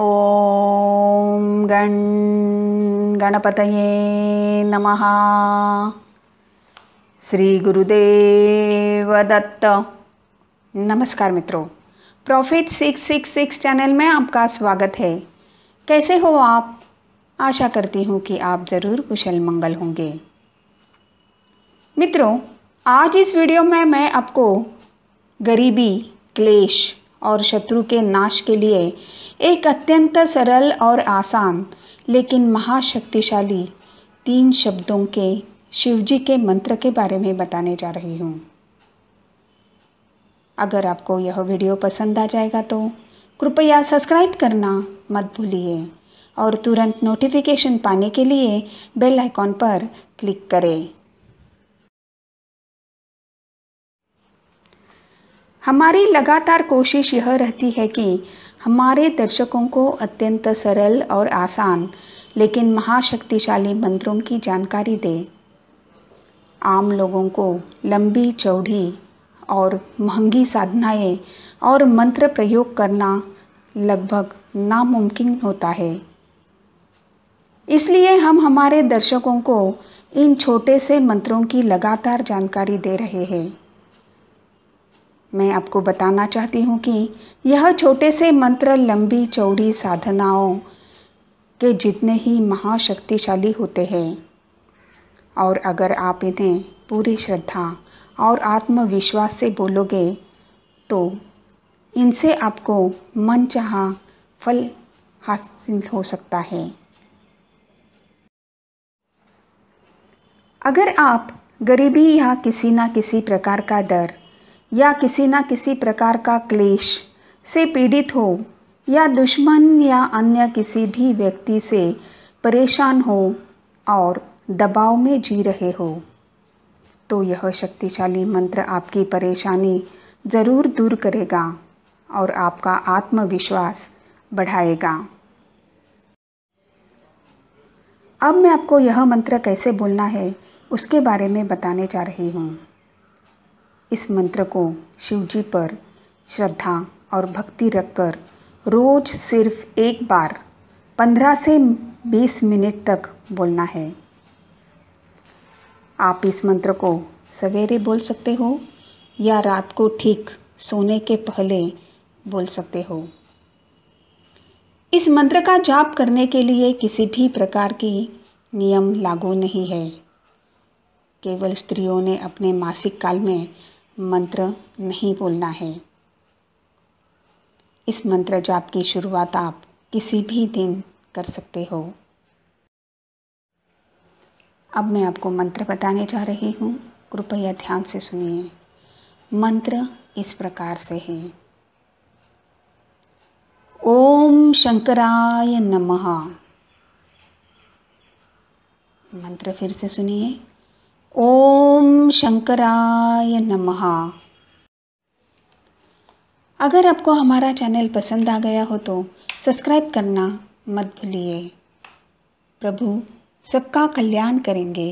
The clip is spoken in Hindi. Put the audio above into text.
ओम गण गणपत नम श्री दत्त नमस्कार मित्रों प्रॉफिट 666 चैनल में आपका स्वागत है कैसे हो आप आशा करती हूँ कि आप ज़रूर कुशल मंगल होंगे मित्रों आज इस वीडियो में मैं आपको गरीबी क्लेश और शत्रु के नाश के लिए एक अत्यंत सरल और आसान लेकिन महाशक्तिशाली तीन शब्दों के शिवजी के मंत्र के बारे में बताने जा रही हूँ अगर आपको यह वीडियो पसंद आ जाएगा तो कृपया सब्सक्राइब करना मत भूलिए और तुरंत नोटिफिकेशन पाने के लिए बेल आइकॉन पर क्लिक करें हमारी लगातार कोशिश यह रहती है कि हमारे दर्शकों को अत्यंत सरल और आसान लेकिन महाशक्तिशाली मंत्रों की जानकारी दें आम लोगों को लंबी चौड़ी और महंगी साधनाएं और मंत्र प्रयोग करना लगभग नामुमकिन होता है इसलिए हम हमारे दर्शकों को इन छोटे से मंत्रों की लगातार जानकारी दे रहे हैं मैं आपको बताना चाहती हूँ कि यह छोटे से मंत्र लंबी चौड़ी साधनाओं के जितने ही महाशक्तिशाली होते हैं और अगर आप इन्हें पूरी श्रद्धा और आत्मविश्वास से बोलोगे तो इनसे आपको मन चाह फल हासिल हो सकता है अगर आप गरीबी या किसी ना किसी प्रकार का डर या किसी न किसी प्रकार का क्लेश से पीड़ित हो या दुश्मन या अन्य किसी भी व्यक्ति से परेशान हो और दबाव में जी रहे हो तो यह शक्तिशाली मंत्र आपकी परेशानी ज़रूर दूर करेगा और आपका आत्मविश्वास बढ़ाएगा अब मैं आपको यह मंत्र कैसे बोलना है उसके बारे में बताने जा रही हूँ इस मंत्र को शिवजी पर श्रद्धा और भक्ति रखकर रोज सिर्फ एक बार पंद्रह से बीस मिनट तक बोलना है आप इस मंत्र को सवेरे बोल सकते हो या रात को ठीक सोने के पहले बोल सकते हो इस मंत्र का जाप करने के लिए किसी भी प्रकार की नियम लागू नहीं है केवल स्त्रियों ने अपने मासिक काल में मंत्र नहीं बोलना है इस मंत्र जाप की शुरुआत आप किसी भी दिन कर सकते हो अब मैं आपको मंत्र बताने जा रही हूँ कृपया ध्यान से सुनिए मंत्र इस प्रकार से है ओम शंकराय नमः मंत्र फिर से सुनिए ओम शंकराय नमः अगर आपको हमारा चैनल पसंद आ गया हो तो सब्सक्राइब करना मत भूलिए प्रभु सबका कल्याण करेंगे